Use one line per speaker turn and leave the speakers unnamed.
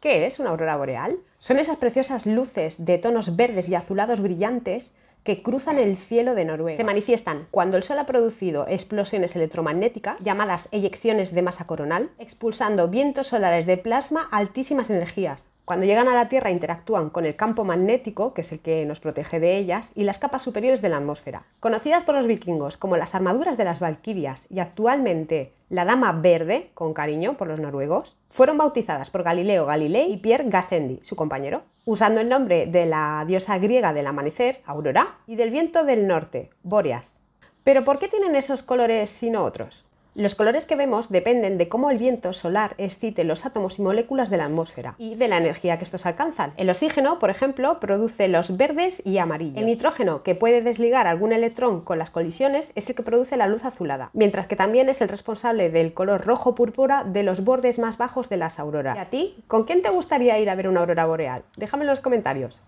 ¿Qué es una aurora boreal? Son esas preciosas luces de tonos verdes y azulados brillantes que cruzan el cielo de Noruega. Se manifiestan cuando el Sol ha producido explosiones electromagnéticas, llamadas eyecciones de masa coronal, expulsando vientos solares de plasma altísimas energías. Cuando llegan a la Tierra interactúan con el campo magnético, que es el que nos protege de ellas, y las capas superiores de la atmósfera. Conocidas por los vikingos como las armaduras de las Valquirias y actualmente la Dama Verde, con cariño por los noruegos, fueron bautizadas por Galileo Galilei y Pierre Gassendi, su compañero, usando el nombre de la diosa griega del amanecer, Aurora, y del viento del norte, Bóreas. Pero ¿por qué tienen esos colores y no otros? Los colores que vemos dependen de cómo el viento solar excite los átomos y moléculas de la atmósfera y de la energía que estos alcanzan. El oxígeno, por ejemplo, produce los verdes y amarillos. El nitrógeno, que puede desligar algún electrón con las colisiones, es el que produce la luz azulada, mientras que también es el responsable del color rojo-púrpura de los bordes más bajos de las auroras. ¿Y a ti? ¿Con quién te gustaría ir a ver una aurora boreal? Déjame en los comentarios.